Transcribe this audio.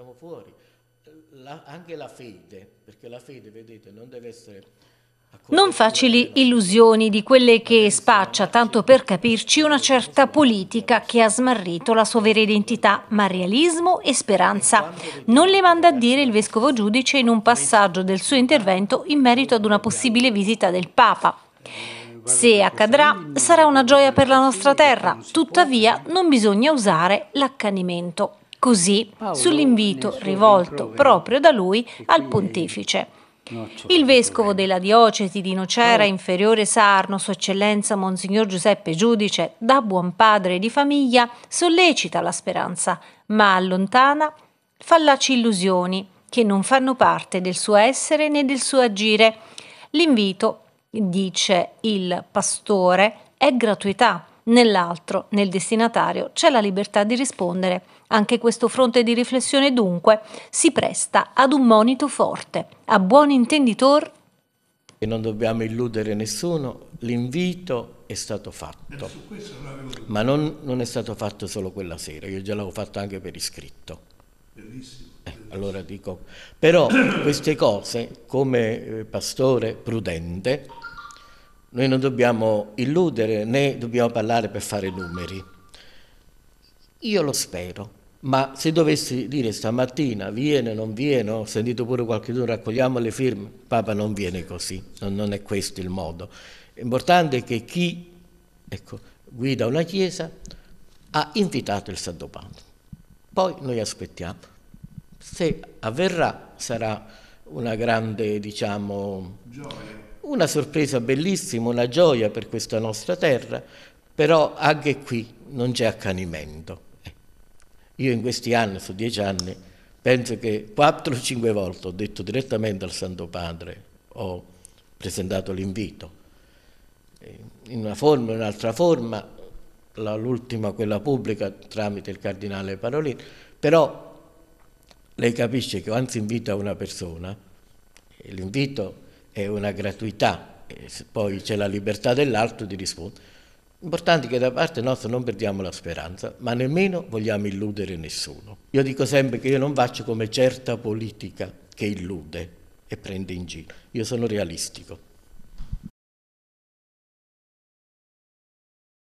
siamo fuori. La, anche la fede, perché la fede, vedete, non deve essere... Non facili illusioni di quelle che spaccia, tanto per capirci, una certa politica che ha smarrito la sua vera identità, ma realismo e speranza. Non le manda a dire il vescovo giudice in un passaggio del suo intervento in merito ad una possibile visita del Papa. Se accadrà, sarà una gioia per la nostra terra, tuttavia non bisogna usare l'accanimento così sull'invito rivolto proprio da lui al pontefice. Il vescovo della diocesi di Nocera oh. Inferiore Sarno, Sua Eccellenza Monsignor Giuseppe Giudice, da buon padre di famiglia, sollecita la speranza, ma allontana fallaci illusioni che non fanno parte del suo essere né del suo agire. L'invito, dice il pastore, è gratuità nell'altro, nel destinatario, c'è la libertà di rispondere. Anche questo fronte di riflessione dunque si presta ad un monito forte. A buon intenditor e non dobbiamo illudere nessuno, l'invito è stato fatto. Eh, Ma non, non, è stato fatto solo quella sera, io già l'avevo fatto anche per iscritto. Bellissimo. Eh, allora dico, però queste cose come eh, pastore prudente noi non dobbiamo illudere né dobbiamo parlare per fare numeri. Io lo spero, ma se dovessi dire stamattina viene, non viene, ho sentito pure qualcuno raccogliamo le firme, Papa non viene così, non, è questo il modo. L'importante è che chi ecco, guida una chiesa ha invitato il Santo Padre. Poi noi aspettiamo. Se avverrà sarà una grande, diciamo, una sorpresa bellissima, una gioia per questa nostra terra, però anche qui non c'è accanimento. Io in questi anni, su dieci anni, penso che 4-5 volte ho detto direttamente al Santo Padre, ho presentato l'invito, eh, in una forma o in un'altra forma, l'ultima quella pubblica tramite il Cardinale Parolini, però lei capisce che quando si invita una persona, l'invito è una gratuità, poi c'è la libertà dell'altro di rispondere. L'importante è che da parte nostra non perdiamo la speranza, ma nemmeno vogliamo illudere nessuno. Io dico sempre che io non faccio come certa politica che illude e prende in giro. Io sono realistico.